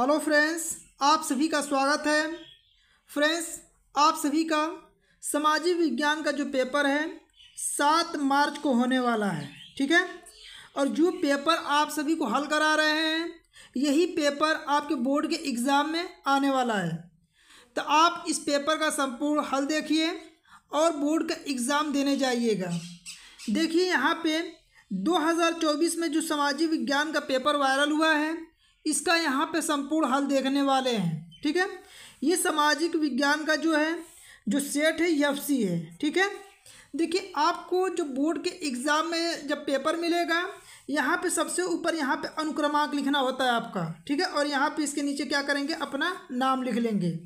Hello friends आप सभी का स्वागत है फ्रेंड्स आप सभी का सामाजिक विज्ञान का जो पेपर है सात मार्च को होने वाला है ठीक है और जो पेपर आप सभी को हल करा रहे हैं यही पेपर आपके बोर्ड के एग्ज़ाम में आने वाला है तो आप इस पेपर का संपूर्ण हल देखिए और बोर्ड का एग्ज़ाम देने जाइएगा देखिए यहाँ पे 2024 में जो सामाजिक विज्ञान का पेपर वायरल हुआ है इसका यहाँ पे संपूर्ण हल देखने वाले हैं ठीक है ये सामाजिक विज्ञान का जो है जो सेट है यफ सी है ठीक है देखिए आपको जो बोर्ड के एग्ज़ाम में जब पेपर मिलेगा यहाँ पे सबसे ऊपर यहाँ पे अनुक्रमांक लिखना होता है आपका ठीक है और यहाँ पे इसके नीचे क्या करेंगे अपना नाम लिख लेंगे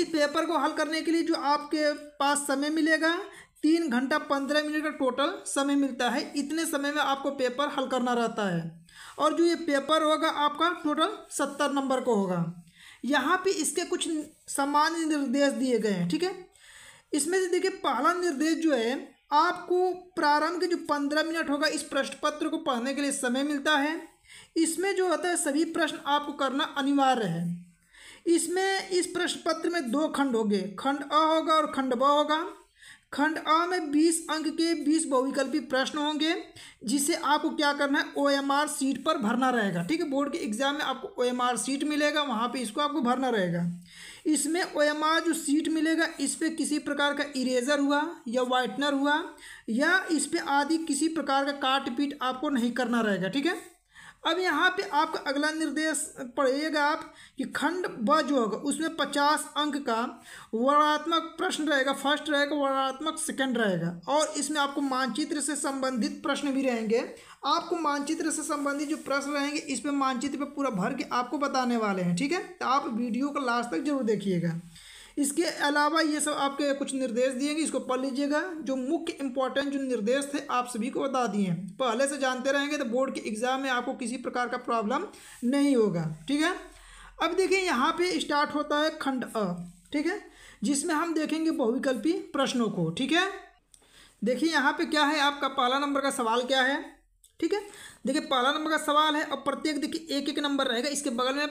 इस पेपर को हल करने के लिए जो आपके पास समय मिलेगा तीन घंटा पंद्रह मिनट का टोटल समय मिलता है इतने समय में आपको पेपर हल करना रहता है और जो ये पेपर होगा आपका टोटल सत्तर नंबर को होगा यहाँ पे इसके कुछ सामान्य निर्देश दिए गए हैं ठीक है इसमें से देखिए पहला निर्देश जो है आपको प्रारंभ के जो पंद्रह मिनट होगा इस प्रश्न पत्र को पढ़ने के लिए समय मिलता है इसमें जो होता है सभी प्रश्न आपको करना अनिवार्य है इसमें इस प्रश्न पत्र में दो खंड होंगे खंड अ होगा और खंड ब होगा खंड आ में 20 अंक के 20 बहुविकल्पी प्रश्न होंगे जिसे आपको क्या करना है ओएमआर सीट पर भरना रहेगा ठीक है बोर्ड के एग्जाम में आपको ओएमआर सीट मिलेगा वहाँ पे इसको आपको भरना रहेगा इसमें ओएमआर जो सीट मिलेगा इस पर किसी प्रकार का इरेजर हुआ या वाइटनर हुआ या इस पर आदि किसी प्रकार का काट पीट आपको नहीं करना रहेगा ठीक है अब यहाँ पे आपका अगला निर्देश पढ़िएगा आप कि खंड ब जो होगा उसमें पचास अंक का वर्णात्मक प्रश्न रहेगा फर्स्ट रहेगा वर्णात्मक सेकंड रहेगा और इसमें आपको मानचित्र से संबंधित प्रश्न भी रहेंगे आपको मानचित्र से संबंधित जो प्रश्न रहेंगे इस पर मानचित्र पर पूरा भर के आपको बताने वाले हैं ठीक है तो आप वीडियो को लास्ट तक जरूर देखिएगा इसके अलावा ये सब आपके कुछ निर्देश दिए गए इसको पढ़ लीजिएगा जो मुख्य इंपॉर्टेंट जो निर्देश थे आप सभी को बता दिए पहले से जानते रहेंगे तो बोर्ड के एग्ज़ाम में आपको किसी प्रकार का प्रॉब्लम नहीं होगा ठीक है अब देखिए यहाँ पे स्टार्ट होता है खंड अ ठीक है जिसमें हम देखेंगे बहुविकल्पी प्रश्नों को ठीक है देखिए यहाँ पे क्या है आपका पहला नंबर का सवाल क्या है ठीक है देखिए पहला नंबर का सवाल है और प्रत्येक देखिए एक एक नंबर रहेगा इसके बगल में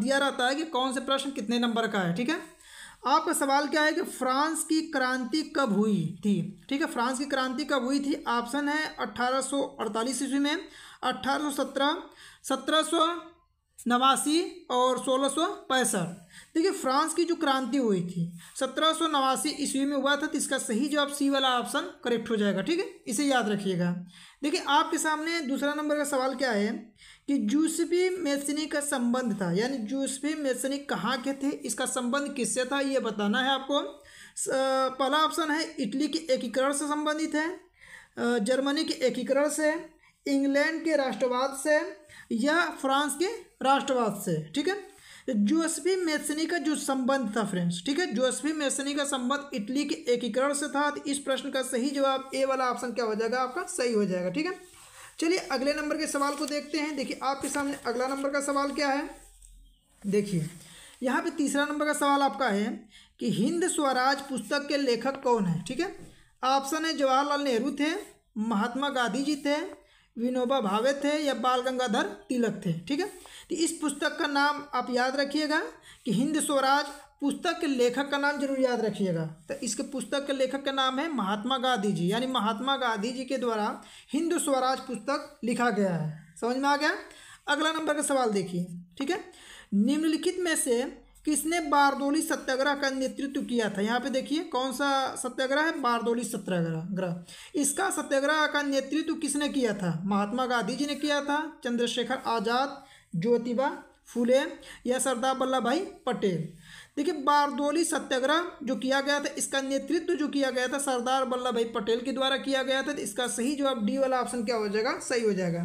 दिया रहता है कि कौन से प्रश्न कितने नंबर का है ठीक है आपका सवाल क्या है कि फ्रांस की क्रांति कब हुई थी ठीक है फ्रांस की क्रांति कब हुई थी ऑप्शन है 1848 ईस्वी में 1817 1700 नवासी और सोलह सौ पैंसठ देखिए फ्रांस की जो क्रांति हुई थी सत्रह सौ नवासी ईस्वी में हुआ था तो इसका सही जवाब सी वाला ऑप्शन करेक्ट हो जाएगा ठीक है इसे याद रखिएगा देखिए आपके सामने दूसरा नंबर का सवाल क्या है कि जूसफी मेसनी का संबंध था यानी जूसफी मेसनी कहाँ के थे इसका संबंध किससे था ये बताना है आपको पहला ऑप्शन है इटली के एकीकरण से संबंधित है जर्मनी के एकीकरण से इंग्लैंड के राष्ट्रवाद से या फ्रांस के राष्ट्रवाद से ठीक है जोसफी मेसनी का जो संबंध था फ्रेंड्स ठीक है जोसफी मेसनी का संबंध इटली के एकीकरण से था तो इस प्रश्न का सही जवाब ए वाला ऑप्शन क्या हो जाएगा आपका सही हो जाएगा ठीक है चलिए अगले नंबर के सवाल को देखते हैं देखिए आपके सामने अगला नंबर का सवाल क्या है देखिए यहाँ पे तीसरा नंबर का सवाल आपका है कि हिंद स्वराज पुस्तक के लेखक कौन है ठीक है ऑप्शन है जवाहरलाल नेहरू थे महात्मा गांधी जी थे विनोबा भावे थे या बाल गंगाधर तिलक थे ठीक है तो इस पुस्तक का नाम आप याद रखिएगा कि हिंद स्वराज पुस्तक के लेखक का नाम जरूर याद रखिएगा तो इसके पुस्तक के लेखक का नाम है महात्मा गांधी जी यानी महात्मा गांधी जी के द्वारा हिंदू स्वराज पुस्तक लिखा गया है समझ में आ गया अगला नंबर का सवाल देखिए ठीक है निम्नलिखित में से किसने बारदोली सत्याग्रह का नेतृत्व किया था यहाँ पे देखिए कौन सा सत्याग्रह है बारदोली सत्याग्रह ग्रह इसका सत्याग्रह का नेतृत्व किसने किया था महात्मा गांधी जी ने किया था चंद्रशेखर आज़ाद ज्योतिबा फुले या सरदार वल्लभ भाई पटेल देखिए बारदोली सत्याग्रह जो किया गया था इसका नेतृत्व जो किया गया था सरदार वल्लभ भाई पटेल के द्वारा किया गया था तो इसका सही जवाब डी वाला ऑप्शन क्या हो जाएगा सही हो जाएगा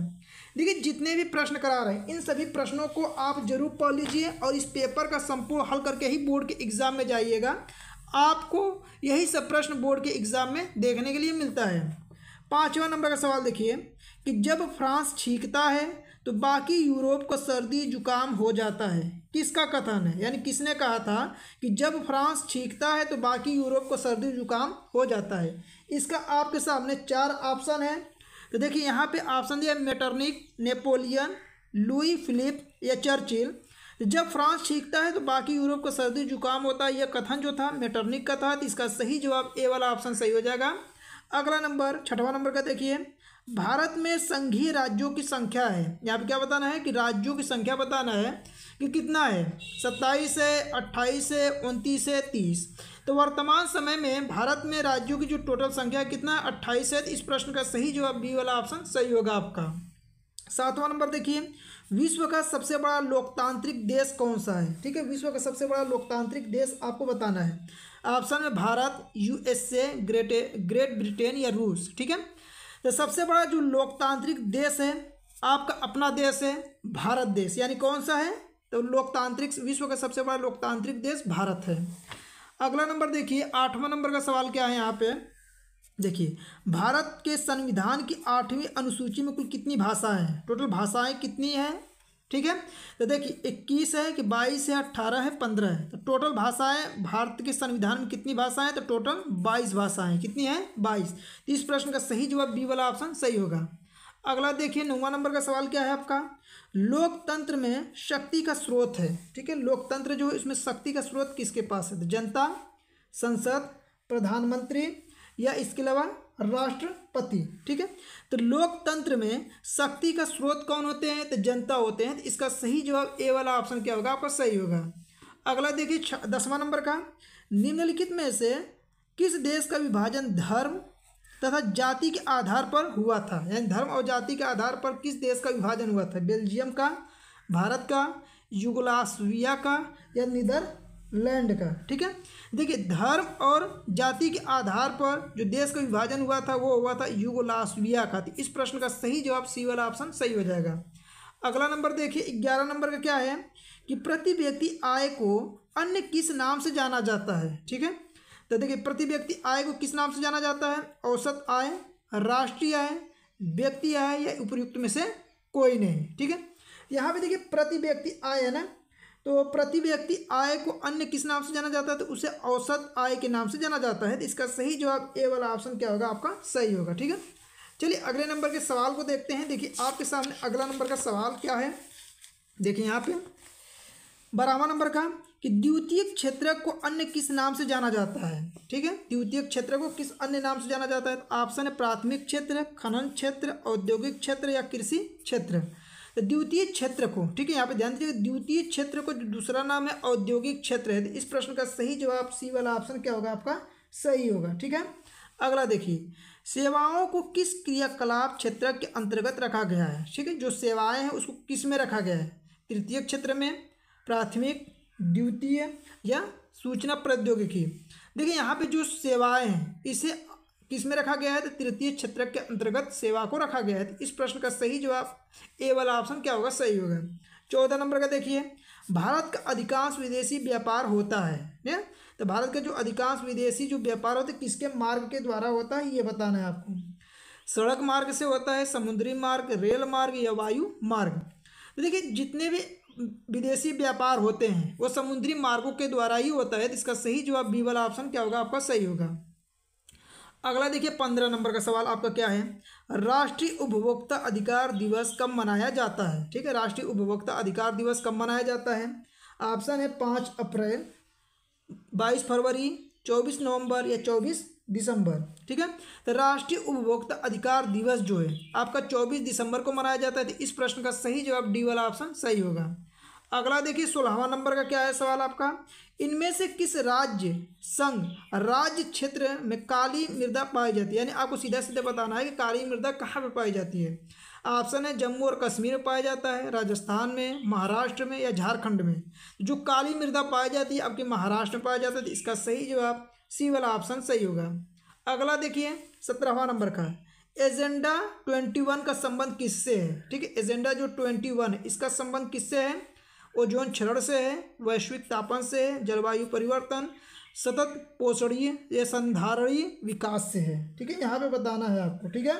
देखिए जितने भी प्रश्न करा रहे हैं इन सभी प्रश्नों को आप जरूर पढ़ लीजिए और इस पेपर का संपूर्ण हल करके ही बोर्ड के एग्जाम में जाइएगा आपको यही सब प्रश्न बोर्ड के एग्जाम में देखने के लिए मिलता है पाँचवा नंबर का सवाल देखिए कि जब फ्रांस छींकता है तो बाकी यूरोप को सर्दी जुकाम हो जाता है किसका कथन है यानी किसने कहा था कि जब फ्रांस छींकता है तो बाकी यूरोप को सर्दी जुकाम हो जाता है इसका आपके सामने चार ऑप्शन है तो देखिए यहाँ पे ऑप्शन दिया मेटरनिक नेपोलियन लुई फिलिप या चर्चिल तो जब फ्रांस छींकता है तो बाकी यूरोप को सर्दी जुकाम होता है यह कथन जो था मेटरनिक का था तो इसका सही जवाब ए वाला ऑप्शन सही हो जाएगा अगला नंबर छठवां नंबर का देखिए भारत में संघीय राज्यों की संख्या है यहाँ पे क्या बताना है कि राज्यों की संख्या बताना है कि कितना है सत्ताईस है अट्ठाईस है उनतीस है तीस तो वर्तमान समय में भारत में राज्यों की जो टोटल संख्या है कितना है अट्ठाईस है तो इस प्रश्न का सही जवाब बी वाला ऑप्शन सही होगा आपका सातवां नंबर देखिए विश्व का सबसे बड़ा लोकतांत्रिक देश कौन सा है ठीक है विश्व का सबसे बड़ा लोकतांत्रिक देश आपको बताना है ऑप्शन में Bharat USA great great Britain या रूस ठीक है तो सबसे बड़ा जो लोकतांत्रिक देश है आपका अपना देश है भारत देश यानी कौन सा है तो लोकतांत्रिक विश्व का सबसे बड़ा लोकतांत्रिक देश भारत है अगला नंबर देखिए आठवां नंबर का सवाल क्या है यहाँ पे देखिए भारत के संविधान की आठवीं अनुसूची में कुल कितनी भाषा है टोटल भाषाएं कितनी हैं ठीक है तो देखिए इक्कीस है कि बाईस है अट्ठारह है पंद्रह है तो टोटल भाषाएं भारत के संविधान में कितनी भाषाएं तो टोटल बाईस भाषाएं कितनी है बाईस तो इस प्रश्न का सही जवाब बी वाला ऑप्शन सही होगा अगला देखिए नौवा नंबर का सवाल क्या है आपका लोकतंत्र में शक्ति का स्रोत है ठीक है लोकतंत्र जो है इसमें शक्ति का स्रोत किसके पास है तो जनता संसद प्रधानमंत्री या इसके अलावा राष्ट्रपति ठीक है तो लोकतंत्र में शक्ति का स्रोत कौन होते हैं तो जनता होते हैं तो इसका सही जवाब ए वाला ऑप्शन क्या होगा आपका सही होगा अगला देखिए दसवां नंबर का निम्नलिखित में से किस देश का विभाजन धर्म तथा जाति के आधार पर हुआ था यानी धर्म और जाति के आधार पर किस देश का विभाजन हुआ था बेल्जियम का भारत का युगलास्विया का या नीदरलैंड का ठीक है देखिए धर्म और जाति के आधार पर जो देश का विभाजन हुआ था वो हुआ था युगोलास्विया का तो इस प्रश्न का सही जवाब सी वाला ऑप्शन सही हो जाएगा अगला नंबर देखिए ग्यारह नंबर का क्या है कि प्रति व्यक्ति आय को अन्य किस नाम से जाना जाता है ठीक है तो देखिए प्रति व्यक्ति आय को किस नाम से जाना जाता है औसत आय राष्ट्रीय आय व्यक्ति आय या उपयुक्त में से कोई नहीं ठीक है यहाँ पे देखिए प्रति व्यक्ति आय है ना तो प्रति व्यक्ति आय को अन्य किस नाम से जाना जाता है तो उसे औसत आय के नाम से जाना जाता है तो इसका सही जवाब ए वाला ऑप्शन क्या होगा आपका सही होगा ठीक है चलिए अगले नंबर के सवाल को देखते हैं देखिए आपके सामने अगला नंबर का सवाल क्या है देखिए यहाँ पे बारहवा नंबर का कि द्वितीय क्षेत्र को अन्य किस नाम से जाना जाता है ठीक है द्वितीय क्षेत्र को किस अन्य नाम से जाना जाता है ऑप्शन तो है प्राथमिक क्षेत्र खनन क्षेत्र औद्योगिक क्षेत्र या कृषि क्षेत्र तो द्वितीय क्षेत्र को ठीक है यहाँ पे ध्यान दीजिए द्वितीय क्षेत्र को जो दूसरा नाम है औद्योगिक क्षेत्र है इस प्रश्न का सही जवाब सी वाला ऑप्शन क्या होगा आपका सही होगा ठीक है अगला देखिए सेवाओं को किस क्रियाकलाप क्षेत्र के अंतर्गत रखा गया है ठीक है जो सेवाएं हैं उसको किस में रखा गया है तृतीय क्षेत्र में प्राथमिक द्वितीय या सूचना प्रौद्योगिकी देखिए यहाँ पे जो सेवाएं हैं इसे किस में रखा गया है तो तृतीय क्षेत्र के अंतर्गत सेवा को रखा गया है तो इस प्रश्न का सही जवाब ए वाला ऑप्शन क्या होगा सही होगा चौदह नंबर का देखिए भारत का अधिकांश विदेशी व्यापार होता है ने? तो भारत का जो अधिकांश विदेशी जो व्यापार होता है किसके मार्ग के द्वारा होता है ये बताना है आपको सड़क मार्ग से होता है समुद्री मार्ग रेल मार्ग या वायु मार्ग तो देखिए जितने भी विदेशी व्यापार होते हैं वो समुद्री मार्गों के द्वारा ही होता है तो इसका सही जवाब बी वाला ऑप्शन क्या होगा आपका सही होगा अगला देखिए पंद्रह नंबर का सवाल आपका क्या है राष्ट्रीय उपभोक्ता अधिकार दिवस कब मनाया जाता है ठीक है राष्ट्रीय उपभोक्ता अधिकार दिवस कब मनाया जाता है ऑप्शन है पाँच अप्रैल बाईस फरवरी चौबीस नवंबर या चौबीस दिसंबर ठीक है तो राष्ट्रीय उपभोक्ता अधिकार दिवस जो है आपका चौबीस दिसंबर को मनाया जाता है तो इस प्रश्न का सही जवाब डी वाला ऑप्शन सही होगा अगला देखिए सोलहवा नंबर का क्या है सवाल आपका इनमें से किस राज्य संघ राज्य क्षेत्र में काली मृदा पाई जाती है यानी आपको सीधा सीधा बताना है कि काली मृदा कहाँ पर पाई जाती है ऑप्शन है जम्मू और कश्मीर में पाया जाता है राजस्थान में महाराष्ट्र में या झारखंड में जो काली मृदा पाई जाती है आपके महाराष्ट्र में पाया जाता है तो इसका सही जवाब सी वाला ऑप्शन सही होगा अगला देखिए सत्रहवा नंबर का एजेंडा ट्वेंटी वन का संबंध किससे है ठीक है एजेंडा जो ट्वेंटी वन इसका संबंध किससे है ओजोन क्षरण से है वैश्विक तापन से है जलवायु परिवर्तन सतत पोषणीय या संधारणीय विकास से है ठीक है यहाँ पे बताना है आपको ठीक है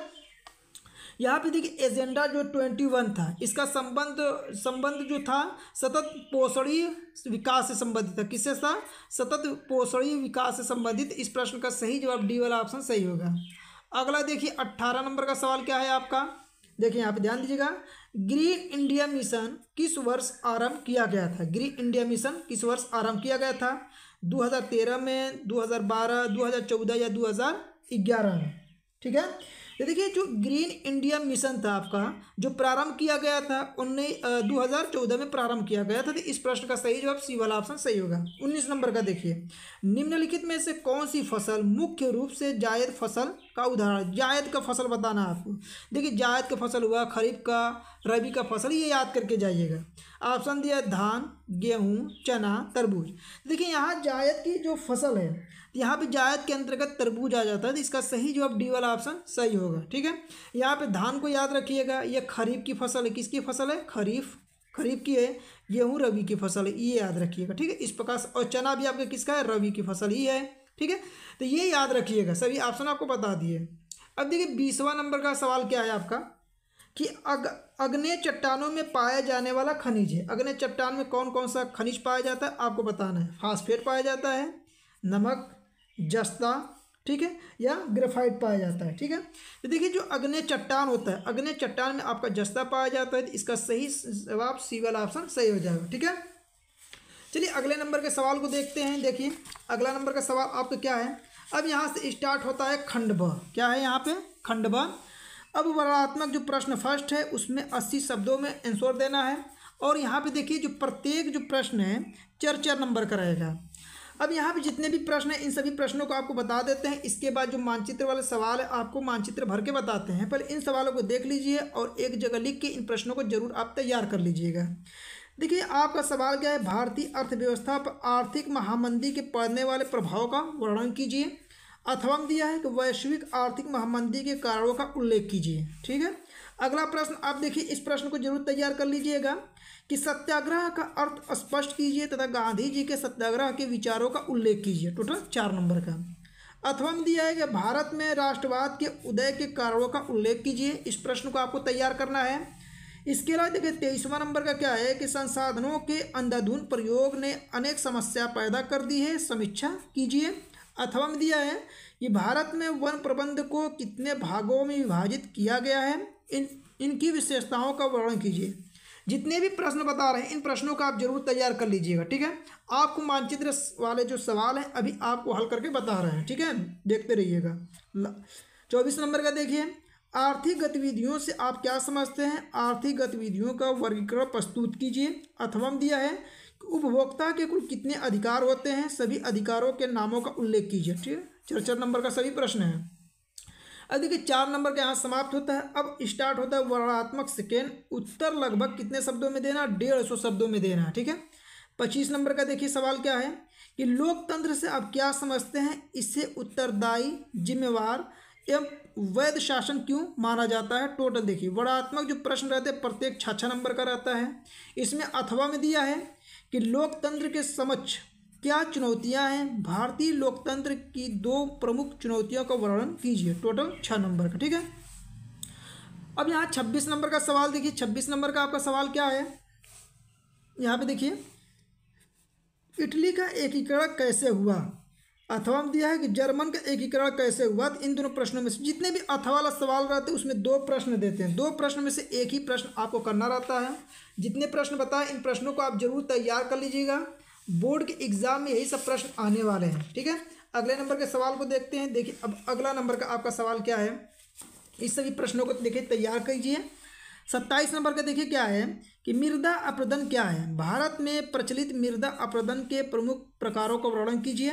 यहाँ पे देखिए एजेंडा जो ट्वेंटी वन था इसका संबंध संबंध जो था सतत पोषणीय विकास से संबंधित था किससे था सतत पोषणीय विकास से संबंधित इस प्रश्न का सही जवाब डी वाला ऑप्शन सही होगा अगला देखिए अट्ठारह नंबर का सवाल क्या है आपका देखिए यहाँ पे ध्यान दीजिएगा ग्रीन इंडिया मिशन किस वर्ष आरंभ किया गया था ग्रीन इंडिया मिशन किस वर्ष आरंभ किया गया था 2013 में 2012 2014 या 2011 में ठीक है तो देखिए जो ग्रीन इंडिया मिशन था आपका जो प्रारंभ किया गया था उन्नीस दो हज़ार चौदह में प्रारंभ किया गया था तो इस प्रश्न का सही जवाब सी वाला ऑप्शन सही होगा उन्नीस नंबर का देखिए निम्नलिखित में से कौन सी फसल मुख्य रूप से जायद फसल का उदाहरण जायद का फसल बताना आपको देखिए जायद का फसल हुआ खरीफ का रबी का फसल ये याद करके जाइएगा ऑप्शन दिया धान गेहूँ चना तरबूज देखिए यहाँ जायद की जो फसल है यहाँ पे जायद के अंतर्गत तरबूज आ जाता है तो इसका सही जो अब डी वाला ऑप्शन सही होगा ठीक है यहाँ पे धान को याद रखिएगा ये खरीफ की फसल है किसकी फसल है खरीफ खरीफ की है गेहूँ रवि की फसल है ये याद रखिएगा ठीक है इस प्रकार और चना भी आपका किसका है रवि की फसल ही है ठीक है तो ये याद रखिएगा सभी ऑप्शन आपको बता दिए अब देखिए बीसवा नंबर का सवाल क्या है आपका कि अग अग्नि चट्टानों में पाया जाने वाला खनिज है अग्नि चट्टान में कौन कौन सा खनिज पाया जाता है आपको बताना है फास्फेट पाया जाता है नमक जस्ता ठीक है या ग्रेफाइट पाया जाता है ठीक है तो देखिए जो अग्नि चट्टान होता है अग्नि चट्टान में आपका जस्ता पाया जाता है तो इसका सही जवाब सी वाला ऑप्शन सही हो जाएगा ठीक है चलिए अगले नंबर के सवाल को देखते हैं देखिए अगला नंबर का सवाल आपका क्या है अब यहाँ से स्टार्ट होता है ब क्या है यहाँ पे खंड ब अब वर्णात्मक जो प्रश्न फर्स्ट है उसमें अस्सी शब्दों में आंसर देना है और यहाँ पे देखिए जो प्रत्येक जो प्रश्न है चर चार नंबर का रहेगा अब यहाँ पे जितने भी प्रश्न हैं इन सभी प्रश्नों को आपको बता देते हैं इसके बाद जो मानचित्र वाले सवाल है आपको मानचित्र भर के बताते हैं पहले इन सवालों को देख लीजिए और एक जगह लिख के इन प्रश्नों को जरूर आप तैयार कर लीजिएगा देखिए आपका सवाल क्या है भारतीय अर्थव्यवस्था पर आर्थिक महामंदी के पड़ने वाले प्रभाव का वर्णन कीजिए अथवा दिया है कि वैश्विक आर्थिक महामंदी के कारणों का उल्लेख कीजिए ठीक है अगला प्रश्न आप देखिए इस प्रश्न को जरूर तैयार कर लीजिएगा कि सत्याग्रह का अर्थ स्पष्ट कीजिए तथा गांधी जी के सत्याग्रह के विचारों का उल्लेख कीजिए टोटल चार नंबर का अथवा दिया है कि भारत में राष्ट्रवाद के उदय के कारणों का उल्लेख कीजिए इस प्रश्न को आपको तैयार करना है इसके अलावा देखिए तेईसवा नंबर का क्या है कि संसाधनों के अंधाधुन प्रयोग ने अनेक समस्या पैदा कर दी है समीक्षा कीजिए अथवा में दिया है कि भारत में वन प्रबंध को कितने भागों में विभाजित किया गया है इन इनकी विशेषताओं का वर्णन कीजिए जितने भी प्रश्न बता रहे हैं इन प्रश्नों का आप जरूर तैयार कर लीजिएगा ठीक है आपको मानचित्र वाले जो सवाल हैं अभी आपको हल करके बता रहे हैं ठीक है देखते रहिएगा चौबीस नंबर का देखिए आर्थिक गतिविधियों से आप क्या समझते हैं आर्थिक गतिविधियों का वर्गीकरण प्रस्तुत कीजिए अथवा दिया है उपभोक्ता के कुल कितने अधिकार होते हैं सभी अधिकारों के नामों का उल्लेख कीजिए ठीक है चार चार नंबर का सभी प्रश्न है अब देखिए चार नंबर का यहाँ समाप्त होता है अब स्टार्ट होता है वर्णात्मक सेकेंड उत्तर लगभग कितने शब्दों में देना डेढ़ सौ शब्दों में देना है ठीक है पच्चीस नंबर का देखिए सवाल क्या है कि लोकतंत्र से आप क्या समझते हैं इसे उत्तरदायी जिम्मेवार एवं वैध शासन क्यों माना जाता है टोटल देखिए वर्णात्मक जो प्रश्न रहते हैं प्रत्येक छः छः नंबर का रहता है इसमें अथवा में दिया है कि लोकतंत्र के समक्ष क्या चुनौतियां हैं भारतीय लोकतंत्र की दो प्रमुख चुनौतियों का वर्णन कीजिए टोटल छः नंबर का ठीक है अब यहाँ छब्बीस नंबर का सवाल देखिए छब्बीस नंबर का आपका सवाल क्या है यहाँ पे देखिए इटली का एकीकरण कैसे हुआ अथवा में दिया है कि जर्मन का एकीकरण कैसे हुआ तो इन दोनों प्रश्नों में से जितने भी अथवा वाला सवाल रहते हैं उसमें दो प्रश्न देते हैं दो प्रश्न में से एक ही प्रश्न आपको करना रहता है जितने प्रश्न बताए इन प्रश्नों को आप जरूर तैयार कर लीजिएगा बोर्ड के एग्जाम में यही सब प्रश्न आने वाले हैं ठीक है अगले नंबर के सवाल को देखते हैं देखिए अब अगला नंबर का आपका सवाल क्या है इस सभी प्रश्नों को देखिए तैयार कीजिए सत्ताईस नंबर का देखिए क्या है कि मृदा अप्रदन क्या है भारत में प्रचलित मृदा अप्रदन के प्रमुख प्रकारों का वर्णन कीजिए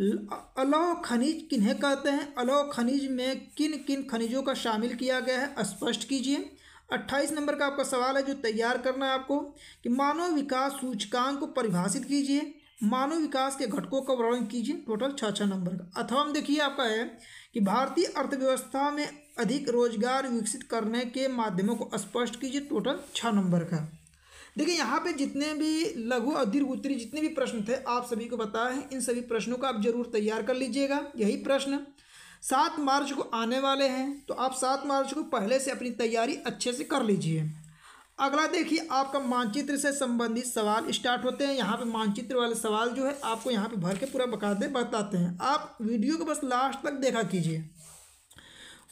अलो खनिज किन्हें कहते हैं अलो खनिज में किन किन खनिजों का शामिल किया गया है स्पष्ट कीजिए अट्ठाईस नंबर का आपका सवाल है जो तैयार करना है आपको कि मानव विकास सूचकांक को परिभाषित कीजिए मानव विकास के घटकों का वर्णन कीजिए टोटल छः छः नंबर का अथवा हम देखिए आपका है कि भारतीय अर्थव्यवस्था में अधिक रोजगार विकसित करने के माध्यमों को स्पष्ट कीजिए टोटल छः नंबर का देखिए यहाँ पे जितने भी लघु और दीर्घ उत्तरी जितने भी प्रश्न थे आप सभी को बताया है इन सभी प्रश्नों का आप जरूर तैयार कर लीजिएगा यही प्रश्न सात मार्च को आने वाले हैं तो आप सात मार्च को पहले से अपनी तैयारी अच्छे से कर लीजिए अगला देखिए आपका मानचित्र से संबंधित सवाल स्टार्ट होते हैं यहाँ पे मानचित्र वाले सवाल जो है आपको यहाँ पे भर के पूरा बकायदे बताते हैं आप वीडियो को बस लास्ट तक देखा कीजिए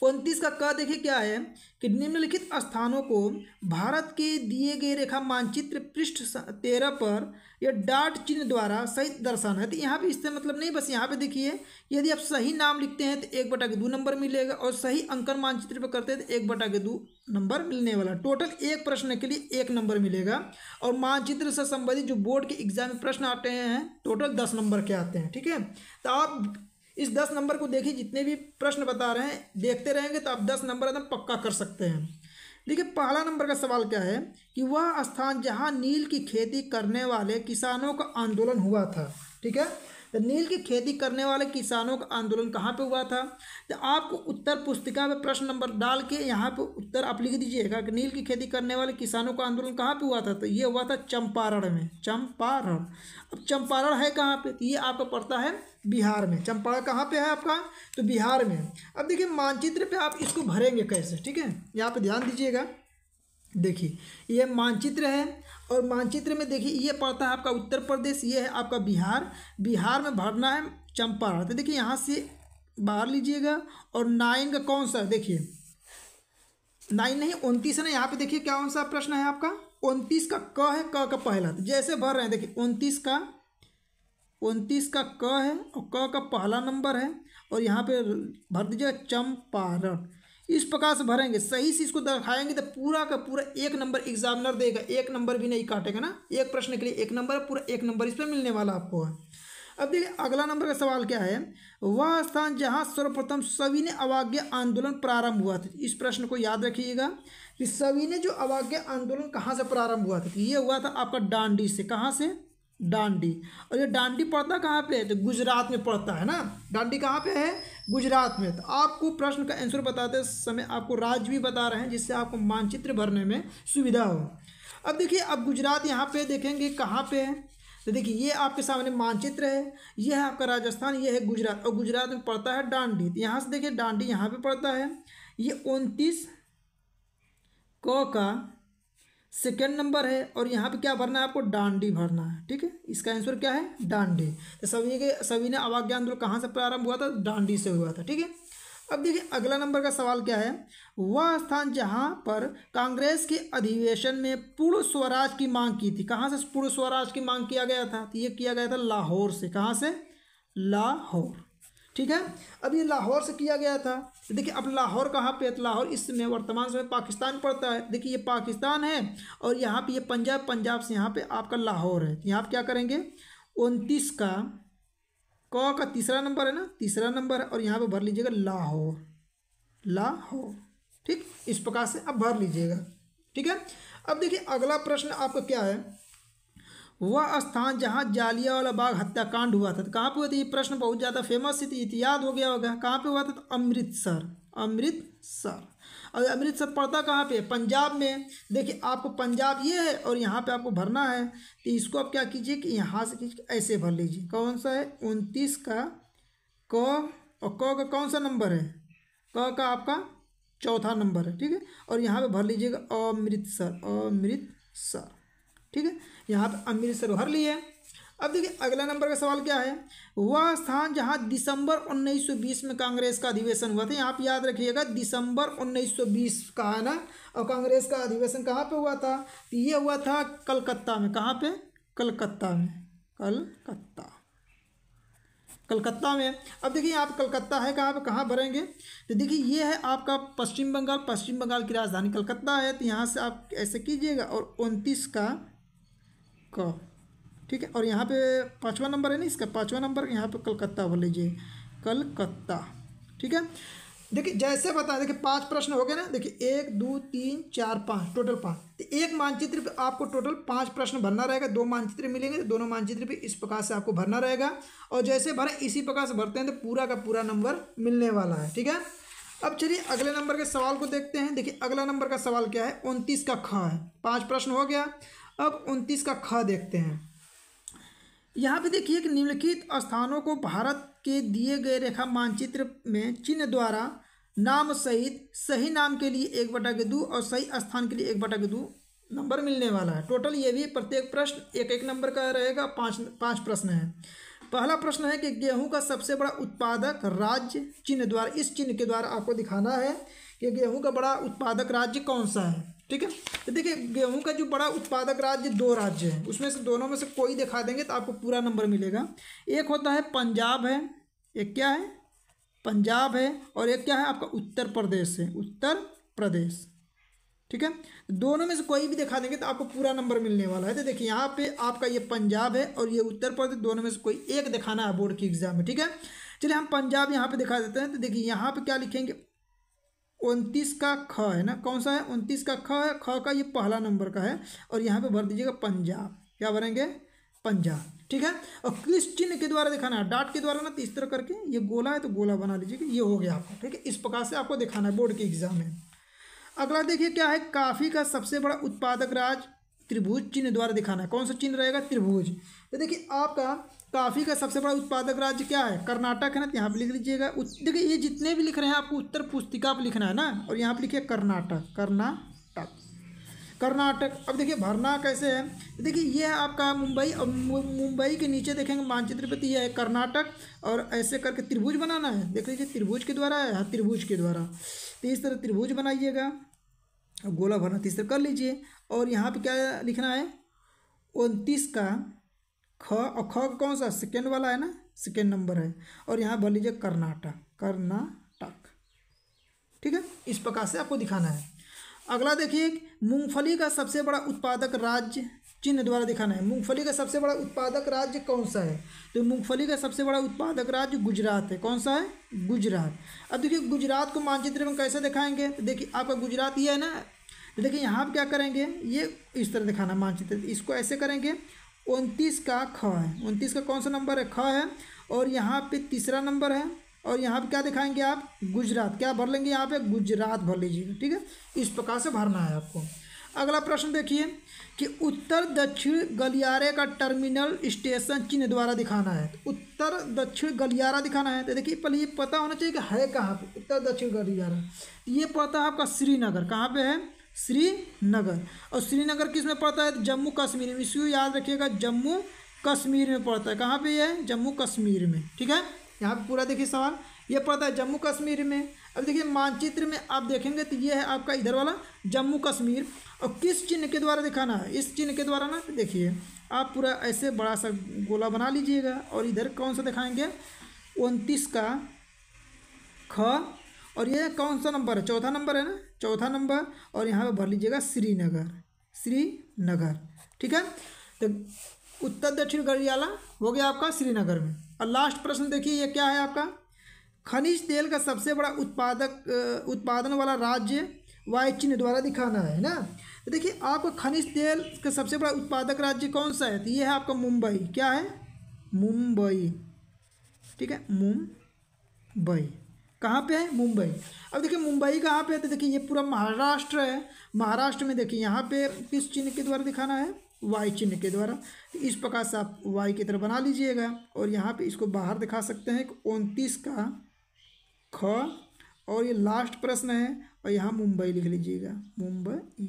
उनतीस का क देखिए क्या है कि निम्नलिखित स्थानों को भारत के दिए गए रेखा मानचित्र पृष्ठ तेरह पर या डाट चिन्ह द्वारा सही दर्शाना है तो यहाँ पे इससे मतलब नहीं बस यहाँ पे देखिए यदि आप सही नाम लिखते हैं तो एक बटा के दो नंबर मिलेगा और सही अंकन मानचित्र पर करते हैं तो एक बटा के दो नंबर मिलने वाला टोटल एक प्रश्न के लिए एक नंबर मिलेगा और मानचित्र से संबंधित जो बोर्ड के एग्जाम में प्रश्न आते हैं टोटल दस नंबर के आते हैं ठीक है तो आप इस दस नंबर को देखिए जितने भी प्रश्न बता रहे हैं देखते रहेंगे तो आप दस नंबर एकदम पक्का कर सकते हैं देखिए पहला नंबर का सवाल क्या है कि वह स्थान जहाँ नील की खेती करने वाले किसानों का आंदोलन हुआ था ठीक है तो नील की खेती करने वाले किसानों का आंदोलन कहाँ पे हुआ था तो आपको उत्तर पुस्तिका में प्रश्न नंबर डाल के यहाँ पे उत्तर आप लिख दीजिएगा कि नील की खेती करने वाले किसानों का आंदोलन कहाँ पे हुआ था तो ये हुआ था चंपारण में चंपारण अब चंपारण है कहाँ पे तो ये आपको पड़ता है बिहार में चंपारण कहाँ पे है आपका तो बिहार में अब देखिए मानचित्र पे आप इसको भरेंगे कैसे ठीक है यहाँ पे ध्यान दीजिएगा देखिए ये मानचित्र है और मानचित्र में देखिए ये पड़ता है आपका उत्तर प्रदेश ये है आपका बिहार बिहार में भरना है चंपारण तो देखिए यहाँ से बाहर लीजिएगा और नाइन का कौन सा देखिए नाइन नहीं उनतीस है ना यहाँ पे देखिए क्या कौन सा प्रश्न है आपका उनतीस का क है क का पहला तो जैसे भर रहे हैं देखिए उनतीस का उनतीस का क है और क का पहला नंबर है और यहाँ पे भर दीजिएगा चंपारण इस प्रकार से भरेंगे सही से इसको दिखाएंगे तो पूरा का पूरा एक नंबर एग्जामिनर देगा एक नंबर भी नहीं काटेगा ना एक प्रश्न के लिए एक नंबर पूरा एक नंबर इस पर मिलने वाला आपको है अब देखिए अगला नंबर का सवाल क्या है वह स्थान जहाँ सर्वप्रथम सभी ने अवाज्ञा आंदोलन प्रारंभ हुआ था इस प्रश्न को याद रखिएगा कि सभी ने जो अवाज्ञा आंदोलन कहाँ से प्रारंभ हुआ था ये हुआ था आपका डांडी से कहाँ से डांडी और ये डांडी पड़ता कहाँ पे है तो गुजरात में पड़ता है ना डांडी कहाँ पे है गुजरात में तो आपको प्रश्न का आंसर बताते समय आपको राज्य भी बता रहे हैं जिससे आपको मानचित्र भरने में सुविधा हो अब देखिए अब गुजरात यहाँ पे देखेंगे कहाँ पे है तो देखिए ये आपके सामने मानचित्र है ये है आपका राजस्थान ये है गुजरात और गुजरात में पड़ता है डांडी तो यहाँ से देखिए डांडी यहाँ पर पड़ता है ये उनतीस क का सेकेंड नंबर है और यहाँ पे क्या भरना है आपको डांडी भरना है ठीक है इसका आंसर क्या है डांडी तो सभी के सभी ने अवाज्ञा आंदोलन कहाँ से प्रारंभ हुआ था डांडी से हुआ था ठीक है अब देखिए अगला नंबर का सवाल क्या है वह स्थान जहाँ पर कांग्रेस के अधिवेशन में पूर्ण स्वराज की मांग की थी कहाँ से पूर्ण स्वराज की मांग किया गया था तो ये किया गया था लाहौर से कहाँ से लाहौर ठीक है अब ये लाहौर से किया गया था तो देखिए अब लाहौर कहाँ पे है तो लाहौर इस समय वर्तमान समय पाकिस्तान पड़ता है देखिए ये पाकिस्तान है और यहाँ पे ये पंजाब पंजाब से यहाँ पे आपका लाहौर है तो यहाँ पर क्या करेंगे उनतीस का क का तीसरा नंबर है ना तीसरा नंबर है और यहाँ पर भर लीजिएगा लाहौर लाहौर ठीक इस प्रकार से आप भर लीजिएगा ठीक है अब देखिए अगला प्रश्न आपका क्या है वह स्थान जहाँ जालियावाला बाग हत्याकांड हुआ था तो कहाँ पे हुआ था ये प्रश्न बहुत ज़्यादा फेमस थी तो याद हो गया होगा कहाँ पे हुआ था तो अमृतसर अमृतसर और अमृतसर पड़ता कहाँ पे पंजाब में देखिए आपको पंजाब ये है और यहाँ पे आपको भरना है तो इसको आप क्या कीजिए कि यहाँ से कीजिए ऐसे भर लीजिए कौन सा है उनतीस का क और क का कौन सा नंबर है क का आपका चौथा नंबर है ठीक है और यहाँ पर भर लीजिएगा अमृतसर अमृतसर ठीक है यहाँ पर तो अमीर सरोहर ली है अब देखिए अगला नंबर का सवाल क्या है वह स्थान जहाँ दिसंबर 1920 में कांग्रेस का अधिवेशन हुआ था यहाँ आप याद रखिएगा दिसंबर 1920 का है ना और कांग्रेस का अधिवेशन कहाँ पे हुआ था तो ये हुआ था कलकत्ता में कहाँ पे कलकत्ता में कलकत्ता कलकत्ता में अब देखिए आप कलकत्ता है कहाँ पे कहाँ भरेंगे तो देखिए ये है आपका पश्चिम बंगाल पश्चिम बंगाल की राजधानी कलकत्ता है तो यहाँ से आप ऐसे कीजिएगा और उनतीस का ठीक है और यहाँ पे पाँचवा नंबर है ना इसका पाँचवा नंबर यहाँ पे कलकत्ता बोल लीजिए कलकत्ता ठीक है देखिए जैसे बताया देखिए पांच प्रश्न हो गए ना देखिए एक दो तीन चार पाँच टोटल पाँच तो एक मानचित्र पे आपको टोटल पांच प्रश्न भरना रहेगा दो मानचित्र मिलेंगे तो दोनों मानचित्र पे इस प्रकार से आपको भरना रहेगा और जैसे भरे इसी प्रकार से भरते हैं तो पूरा का पूरा नंबर मिलने वाला है ठीक है अब चलिए अगले नंबर के सवाल को देखते हैं देखिए अगला नंबर का सवाल क्या है उनतीस का ख है पाँच प्रश्न हो गया अब उनतीस का ख देखते हैं यहाँ पे देखिए कि निम्नलिखित स्थानों को भारत के दिए गए रेखा मानचित्र में चिन्ह द्वारा नाम सहित सही नाम के लिए एक बटा के दो और सही स्थान के लिए एक बटा के दो नंबर मिलने वाला है टोटल ये भी प्रत्येक प्रश्न एक एक नंबर का रहेगा पाँच पाँच प्रश्न है पहला प्रश्न है कि गेहूं का सबसे बड़ा उत्पादक राज्य चिन्ह द्वारा इस चिन्ह के द्वारा आपको दिखाना है कि गेहूं का बड़ा उत्पादक राज्य कौन सा है ठीक है तो देखिए गेहूं का जो बड़ा उत्पादक राज्य दो राज्य हैं उसमें से दोनों में से कोई दिखा देंगे तो आपको पूरा नंबर मिलेगा एक होता है पंजाब है एक क्या है पंजाब है और एक क्या है आपका उत्तर प्रदेश है उत्तर प्रदेश ठीक है दोनों में से कोई भी दिखा देंगे तो आपको पूरा नंबर मिलने वाला है तो देखिए यहाँ पे आपका ये पंजाब है और ये उत्तर प्रदेश दोनों में से कोई एक दिखाना है बोर्ड की एग्जाम में ठीक है चलिए हम पंजाब यहाँ पे दिखा देते हैं तो देखिए यहाँ पे क्या लिखेंगे उनतीस का ख है ना कौन सा है उनतीस का ख है ख का ये पहला नंबर का है और यहाँ पे भर दीजिएगा पंजाब क्या भरेंगे पंजाब ठीक है और किस चिन्ह के द्वारा दिखाना है डाट के द्वारा ना तो इस तरह करके ये गोला है तो गोला बना लीजिएगा ये हो गया आपको ठीक है इस प्रकार से आपको दिखाना है बोर्ड के एग्जाम में अगला देखिए क्या है काफ़ी का सबसे बड़ा उत्पादक राज त्रिभुज चिन्ह द्वारा दिखाना है कौन सा चिन्ह रहेगा त्रिभुज तो देखिए आपका कॉफ़ी का सबसे बड़ा उत्पादक राज्य क्या है कर्नाटक है ना तो यहाँ पर लिख लीजिएगा देखिए ये जितने भी लिख रहे हैं आपको उत्तर पुस्तिका पर लिखना है ना और यहाँ पर लिखिए कर्नाटक कर्नाटक कर्नाटक अब देखिए भरना कैसे है देखिए ये है आपका मुंबई और मुंबई के नीचे देखेंगे मानचित्र पे यह है कर्नाटक और ऐसे करके त्रिभुज बनाना है देख लीजिए त्रिभुज के द्वारा है हाँ त्रिभुज के द्वारा तो इस तरह त्रिभुज बनाइएगा और गोला भरना तीस तरह कर लीजिए और यहाँ पे क्या लिखना है उनतीस का ख और ख कौन सा सेकेंड वाला है ना सेकेंड नंबर है और यहाँ भर लीजिए कर्नाटक कर्नाटक ठीक है इस प्रकार से आपको दिखाना है अगला देखिए मूंगफली का सबसे बड़ा उत्पादक राज्य चिन्ह द्वारा दिखाना है मूंगफली का सबसे बड़ा उत्पादक राज्य कौन सा है तो मूंगफली का सबसे बड़ा उत्पादक राज्य गुजरात है कौन सा है गुजरात अब देखिए गुजरात को मानचित्र में कैसे दिखाएंगे तो देखिए आपका गुजरात ये है ना तो देखिए यहाँ आप क्या करेंगे ये इस तरह दिखाना मानचित्र इसको ऐसे करेंगे उनतीस का ख है उनतीस का कौन सा नंबर है ख है और यहाँ पे तीसरा नंबर है और यहाँ पे क्या दिखाएंगे आप गुजरात क्या भर लेंगे यहाँ पे गुजरात भर लीजिए ठीक है इस प्रकार से भरना है आपको अगला प्रश्न देखिए कि उत्तर दक्षिण गलियारे का टर्मिनल स्टेशन चिन्ह द्वारा दिखाना है उत्तर दक्षिण गलियारा दिखाना है तो देखिए पहले ये पता होना चाहिए कि है कहाँ पर उत्तर दक्षिण गलियारा ये पता है आपका श्रीनगर कहाँ पर है श्रीनगर और श्रीनगर किस में पड़ता है जम्मू कश्मीर में इसको याद रखिएगा जम्मू कश्मीर में पड़ता है कहाँ पे है जम्मू कश्मीर में ठीक है यहाँ पे पूरा देखिए सवाल ये पड़ता है जम्मू कश्मीर में अब देखिए मानचित्र में आप देखेंगे तो ये है आपका इधर वाला जम्मू कश्मीर और किस चिन्ह के द्वारा दिखाना है इस चिन्ह के द्वारा ना देखिए आप पूरा ऐसे बड़ा सा गोला बना लीजिएगा और इधर कौन सा दिखाएंगे उनतीस का ख और ये कौन सा नंबर है चौथा नंबर है ना चौथा नंबर और यहाँ पे भर लीजिएगा श्रीनगर श्रीनगर ठीक है तो उत्तर दक्षिण गरियाला हो गया आपका श्रीनगर में और लास्ट प्रश्न देखिए ये क्या है आपका खनिज तेल का सबसे बड़ा उत्पादक उत्पादन वाला राज्य वाई चिन्ह द्वारा दिखाना है ना तो देखिए आपका खनिज तेल का सबसे बड़ा उत्पादक राज्य कौन सा है तो ये है आपका मुंबई क्या है मुंबई ठीक है मुंबई कहाँ पे है मुंबई अब देखिए मुंबई कहाँ पे है तो देखिए ये पूरा महाराष्ट्र है महाराष्ट्र में देखिए यहाँ पे किस चिन्ह के द्वारा दिखाना है वाई चिन्ह के द्वारा तो इस प्रकार से आप वाई की तरह बना लीजिएगा और यहाँ पे इसको बाहर दिखा सकते हैं उनतीस का ख और ये लास्ट प्रश्न है और यहाँ मुंबई लिख लीजिएगा मुंबई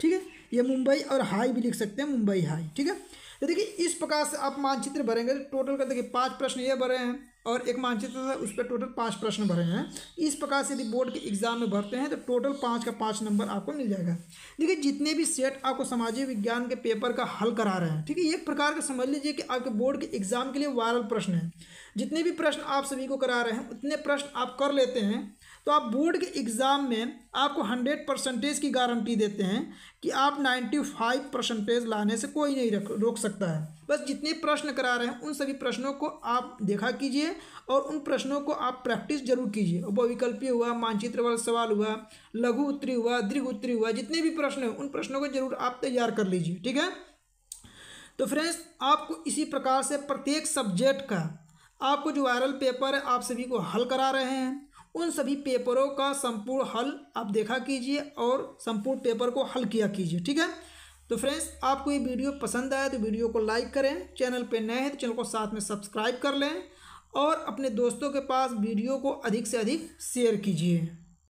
ठीक है ये मुंबई और हाई भी लिख सकते हैं मुंबई हाई ठीक है तो देखिए इस प्रकार से आप मानचित्र भरेंगे टोटल तो का देखिए पाँच प्रश्न ये भरे हैं और एक मानचित्र था उस पर टोटल पाँच प्रश्न भरे हैं इस प्रकार से यदि बोर्ड के एग्जाम में भरते हैं तो टोटल पाँच का पाँच नंबर आपको मिल जाएगा देखिए जितने भी सेट आपको सामाजिक विज्ञान के पेपर का हल करा रहे हैं ठीक है एक प्रकार का समझ लीजिए कि आपके बोर्ड के एग्जाम के लिए वायरल प्रश्न है जितने भी प्रश्न आप सभी को करा रहे हैं उतने प्रश्न आप कर लेते हैं तो आप बोर्ड के एग्ज़ाम में आपको हंड्रेड परसेंटेज की गारंटी देते हैं कि आप नाइन्टी फाइव परसेंटेज लाने से कोई नहीं रख रोक सकता है बस जितने प्रश्न करा रहे हैं उन सभी प्रश्नों को आप देखा कीजिए और उन प्रश्नों को आप प्रैक्टिस जरूर कीजिए उपविकल्पी हुआ मानचित्र वाला सवाल हुआ लघु उत्तरी हुआ दीर्घ उत्तरी हुआ जितने भी प्रश्न हैं उन प्रश्नों को जरूर आप तैयार कर लीजिए ठीक है तो फ्रेंड्स आपको इसी प्रकार से प्रत्येक सब्जेक्ट का आपको जो वायरल पेपर है आप सभी को हल करा रहे हैं उन सभी पेपरों का संपूर्ण हल आप देखा कीजिए और संपूर्ण पेपर को हल किया कीजिए ठीक है तो फ्रेंड्स आपको ये वीडियो पसंद आया तो वीडियो को लाइक करें चैनल पे नए हैं तो चैनल को साथ में सब्सक्राइब कर लें और अपने दोस्तों के पास वीडियो को अधिक से अधिक शेयर कीजिए